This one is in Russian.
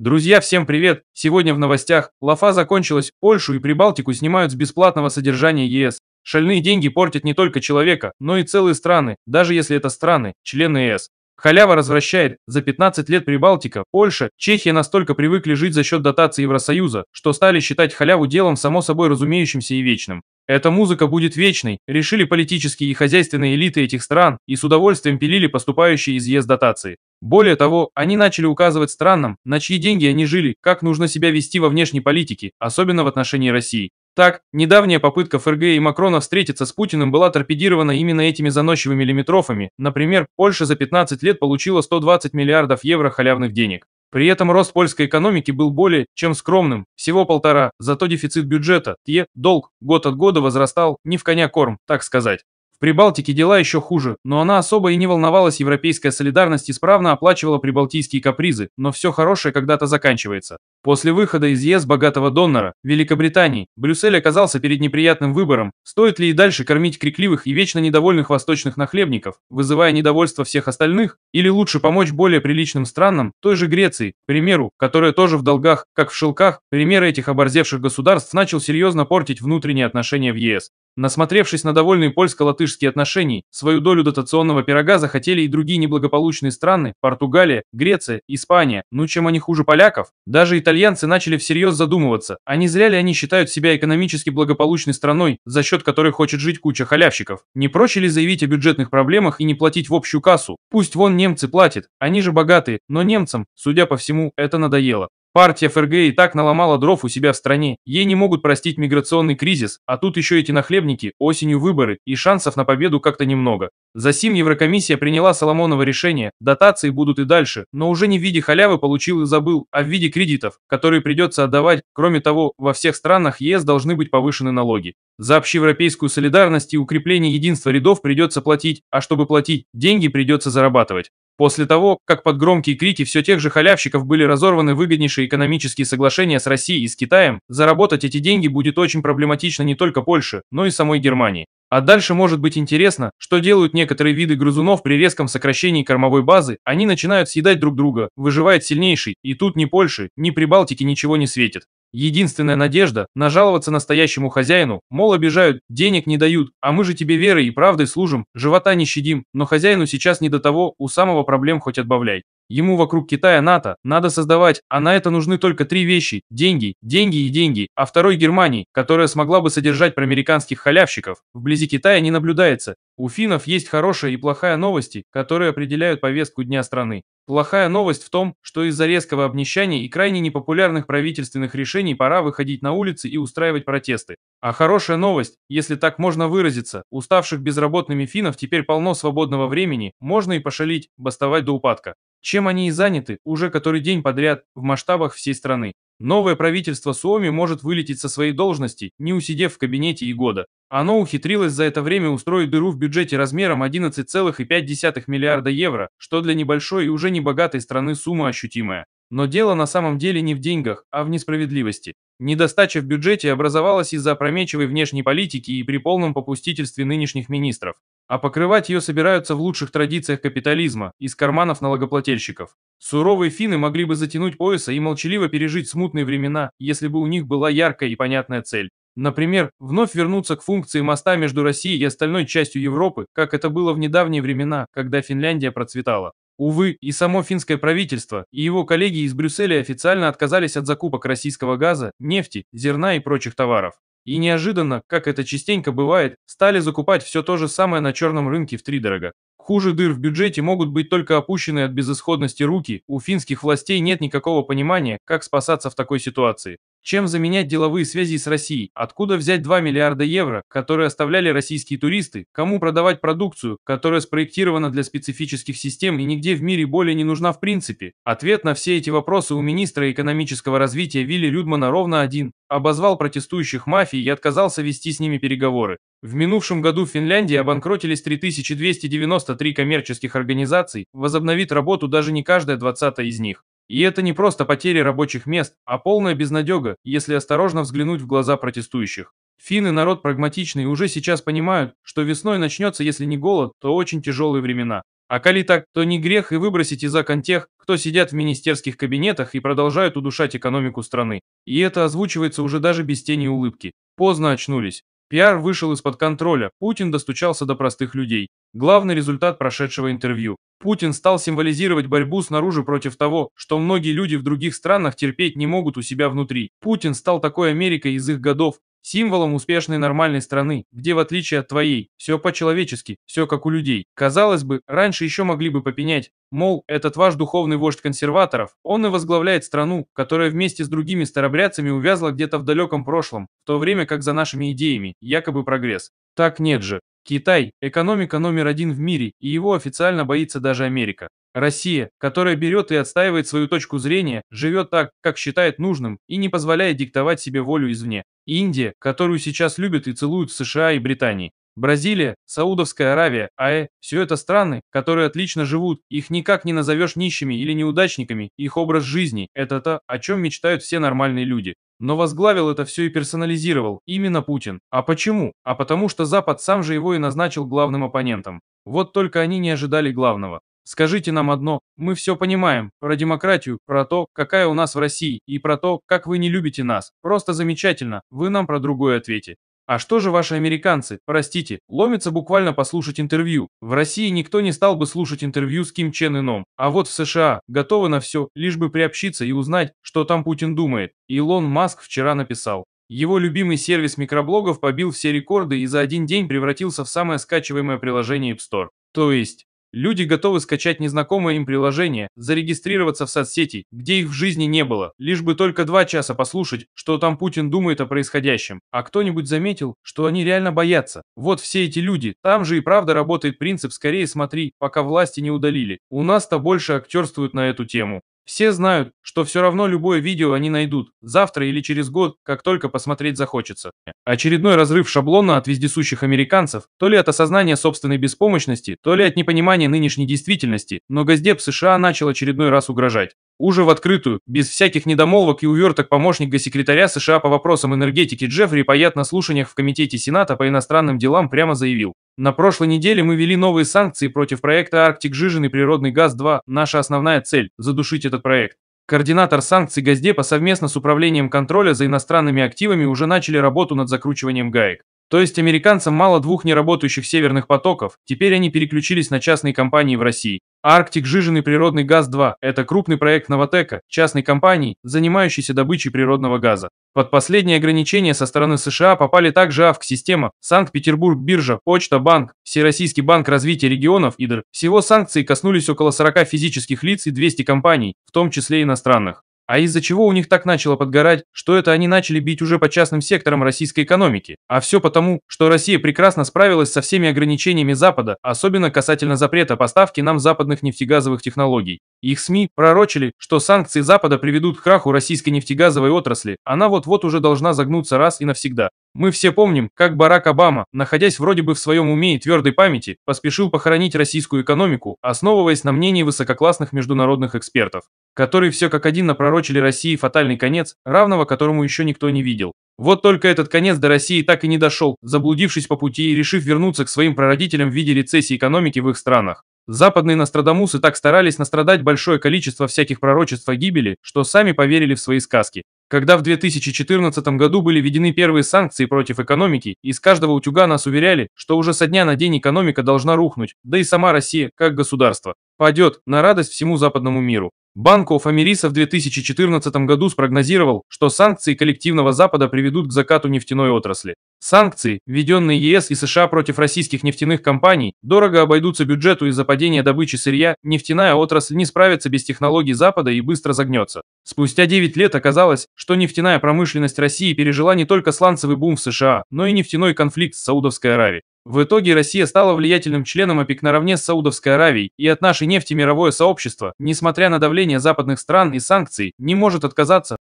Друзья, всем привет! Сегодня в новостях Лафа закончилась, Польшу и Прибалтику снимают с бесплатного содержания ЕС. Шальные деньги портят не только человека, но и целые страны, даже если это страны, члены ЕС. Халява развращает. За 15 лет Прибалтика, Польша, Чехия настолько привыкли жить за счет дотации Евросоюза, что стали считать халяву делом само собой разумеющимся и вечным. Эта музыка будет вечной, решили политические и хозяйственные элиты этих стран и с удовольствием пилили поступающие из ЕС дотации. Более того, они начали указывать странам, на чьи деньги они жили, как нужно себя вести во внешней политике, особенно в отношении России. Так, недавняя попытка ФРГ и Макрона встретиться с Путиным была торпедирована именно этими заносчивыми лимитрофами. Например, Польша за 15 лет получила 120 миллиардов евро халявных денег. При этом рост польской экономики был более чем скромным, всего полтора, зато дефицит бюджета, те долг, год от года возрастал, не в коня корм, так сказать. В Прибалтике дела еще хуже, но она особо и не волновалась, европейская солидарность исправно оплачивала прибалтийские капризы, но все хорошее когда-то заканчивается. После выхода из ЕС богатого донора, Великобритании, Брюссель оказался перед неприятным выбором, стоит ли и дальше кормить крикливых и вечно недовольных восточных нахлебников, вызывая недовольство всех остальных, или лучше помочь более приличным странам, той же Греции, к примеру, которая тоже в долгах, как в шелках, примеры этих оборзевших государств начал серьезно портить внутренние отношения в ЕС. Насмотревшись на довольные польско-латышские отношения, свою долю дотационного пирога захотели и другие неблагополучные страны – Португалия, Греция, Испания. Ну чем они хуже поляков? Даже итальянцы начали всерьез задумываться, а не зря ли они считают себя экономически благополучной страной, за счет которой хочет жить куча халявщиков? Не проще ли заявить о бюджетных проблемах и не платить в общую кассу? Пусть вон немцы платят, они же богатые, но немцам, судя по всему, это надоело. Партия ФРГ и так наломала дров у себя в стране. Ей не могут простить миграционный кризис, а тут еще эти нахлебники, осенью выборы и шансов на победу как-то немного. За сим Еврокомиссия приняла Соломонова решение, дотации будут и дальше, но уже не в виде халявы получил и забыл, а в виде кредитов, которые придется отдавать. Кроме того, во всех странах ЕС должны быть повышены налоги. За общеевропейскую солидарность и укрепление единства рядов придется платить, а чтобы платить, деньги придется зарабатывать. После того, как под громкие крики все тех же халявщиков были разорваны выгоднейшие экономические соглашения с Россией и с Китаем, заработать эти деньги будет очень проблематично не только Польше, но и самой Германии. А дальше может быть интересно, что делают некоторые виды грызунов при резком сокращении кормовой базы, они начинают съедать друг друга, выживает сильнейший, и тут ни Польши, ни Прибалтики ничего не светит. Единственная надежда – нажаловаться настоящему хозяину, мол, обижают, денег не дают, а мы же тебе верой и правдой служим, живота не щадим, но хозяину сейчас не до того, у самого проблем хоть отбавляй. Ему вокруг Китая НАТО надо создавать, а на это нужны только три вещи – деньги, деньги и деньги, а второй Германии, которая смогла бы содержать проамериканских халявщиков, вблизи Китая не наблюдается. У финнов есть хорошая и плохая новости, которые определяют повестку дня страны. Плохая новость в том, что из-за резкого обнищания и крайне непопулярных правительственных решений пора выходить на улицы и устраивать протесты. А хорошая новость, если так можно выразиться, уставших безработными финнов теперь полно свободного времени, можно и пошалить, бастовать до упадка. Чем они и заняты, уже который день подряд, в масштабах всей страны. Новое правительство Суоми может вылететь со своей должности, не усидев в кабинете и года. Оно ухитрилось за это время устроить дыру в бюджете размером 11,5 миллиарда евро, что для небольшой и уже небогатой страны сумма ощутимая. Но дело на самом деле не в деньгах, а в несправедливости. Недостача в бюджете образовалась из-за опрометчивой внешней политики и при полном попустительстве нынешних министров, а покрывать ее собираются в лучших традициях капитализма, из карманов налогоплательщиков. Суровые финны могли бы затянуть пояса и молчаливо пережить смутные времена, если бы у них была яркая и понятная цель. Например, вновь вернуться к функции моста между Россией и остальной частью Европы, как это было в недавние времена, когда Финляндия процветала. Увы, и само финское правительство, и его коллеги из Брюсселя официально отказались от закупок российского газа, нефти, зерна и прочих товаров. И неожиданно, как это частенько бывает, стали закупать все то же самое на черном рынке в втридорого. Хуже дыр в бюджете могут быть только опущенные от безысходности руки, у финских властей нет никакого понимания, как спасаться в такой ситуации. Чем заменять деловые связи с Россией? Откуда взять 2 миллиарда евро, которые оставляли российские туристы? Кому продавать продукцию, которая спроектирована для специфических систем и нигде в мире более не нужна в принципе? Ответ на все эти вопросы у министра экономического развития Вилли Людмана ровно один. Обозвал протестующих мафией и отказался вести с ними переговоры. В минувшем году в Финляндии обанкротились 3293 коммерческих организаций, возобновит работу даже не каждая двадцатая из них. И это не просто потери рабочих мест, а полная безнадега, если осторожно взглянуть в глаза протестующих. Финны народ прагматичный уже сейчас понимают, что весной начнется, если не голод, то очень тяжелые времена. А коли так, то не грех и выбросить из окон тех, кто сидят в министерских кабинетах и продолжают удушать экономику страны. И это озвучивается уже даже без тени улыбки. Поздно очнулись. Пиар вышел из-под контроля, Путин достучался до простых людей. Главный результат прошедшего интервью. Путин стал символизировать борьбу снаружи против того, что многие люди в других странах терпеть не могут у себя внутри. Путин стал такой Америкой из их годов, Символом успешной нормальной страны, где в отличие от твоей, все по-человечески, все как у людей. Казалось бы, раньше еще могли бы попенять, мол, этот ваш духовный вождь консерваторов, он и возглавляет страну, которая вместе с другими старобрядцами увязла где-то в далеком прошлом, в то время как за нашими идеями, якобы прогресс. Так нет же. Китай – экономика номер один в мире, и его официально боится даже Америка. Россия, которая берет и отстаивает свою точку зрения, живет так, как считает нужным, и не позволяет диктовать себе волю извне. Индия, которую сейчас любят и целуют в США и Британии. Бразилия, Саудовская Аравия, АЭ – все это страны, которые отлично живут, их никак не назовешь нищими или неудачниками, их образ жизни – это то, о чем мечтают все нормальные люди. Но возглавил это все и персонализировал именно Путин. А почему? А потому что Запад сам же его и назначил главным оппонентом. Вот только они не ожидали главного. Скажите нам одно, мы все понимаем, про демократию, про то, какая у нас в России, и про то, как вы не любите нас. Просто замечательно, вы нам про другое ответите. А что же ваши американцы, простите, ломятся буквально послушать интервью? В России никто не стал бы слушать интервью с Ким Чен Ином, а вот в США готовы на все, лишь бы приобщиться и узнать, что там Путин думает. Илон Маск вчера написал. Его любимый сервис микроблогов побил все рекорды и за один день превратился в самое скачиваемое приложение App Store. То есть, Люди готовы скачать незнакомое им приложение, зарегистрироваться в соцсети, где их в жизни не было, лишь бы только два часа послушать, что там Путин думает о происходящем. А кто-нибудь заметил, что они реально боятся? Вот все эти люди, там же и правда работает принцип «скорее смотри, пока власти не удалили». У нас-то больше актерствуют на эту тему. Все знают, что все равно любое видео они найдут, завтра или через год, как только посмотреть захочется. Очередной разрыв шаблона от вездесущих американцев, то ли от осознания собственной беспомощности, то ли от непонимания нынешней действительности, но Газдеп США начал очередной раз угрожать. Уже в открытую, без всяких недомолвок и уверток помощник госсекретаря США по вопросам энергетики Джеффри Паят на слушаниях в Комитете Сената по иностранным делам прямо заявил, на прошлой неделе мы ввели новые санкции против проекта «Арктик Жижин и природный газ-2». Наша основная цель – задушить этот проект. Координатор санкций Газдепа совместно с Управлением контроля за иностранными активами уже начали работу над закручиванием гаек. То есть американцам мало двух неработающих северных потоков, теперь они переключились на частные компании в России. Арктик Жиженый природный газ-2 – это крупный проект Новотека, частной компании, занимающейся добычей природного газа. Под последние ограничения со стороны США попали также АВК-система, Санкт-Петербург биржа, Почта банк, Всероссийский банк развития регионов ИДР. Всего санкции коснулись около 40 физических лиц и 200 компаний, в том числе иностранных а из-за чего у них так начало подгорать, что это они начали бить уже по частным секторам российской экономики. А все потому, что Россия прекрасно справилась со всеми ограничениями Запада, особенно касательно запрета поставки нам западных нефтегазовых технологий. Их СМИ пророчили, что санкции Запада приведут к краху российской нефтегазовой отрасли. Она вот-вот уже должна загнуться раз и навсегда. Мы все помним, как Барак Обама, находясь вроде бы в своем уме и твердой памяти, поспешил похоронить российскую экономику, основываясь на мнении высококлассных международных экспертов, которые все как один напророчили России фатальный конец, равного которому еще никто не видел. Вот только этот конец до России так и не дошел, заблудившись по пути и решив вернуться к своим прародителям в виде рецессии экономики в их странах. Западные Нострадамусы так старались настрадать большое количество всяких пророчеств о гибели, что сами поверили в свои сказки. Когда в 2014 году были введены первые санкции против экономики, из каждого утюга нас уверяли, что уже со дня на день экономика должна рухнуть, да и сама Россия, как государство, падет на радость всему западному миру. Банк оф в 2014 году спрогнозировал, что санкции коллективного Запада приведут к закату нефтяной отрасли. Санкции, введенные ЕС и США против российских нефтяных компаний, дорого обойдутся бюджету из-за падения добычи сырья, нефтяная отрасль не справится без технологий Запада и быстро загнется. Спустя 9 лет оказалось, что нефтяная промышленность России пережила не только сланцевый бум в США, но и нефтяной конфликт с Саудовской Аравией. В итоге Россия стала влиятельным членом ОПЕК наравне с Саудовской Аравией, и от нашей нефти мировое сообщество, несмотря на давление западных стран и санкций, не может отказаться,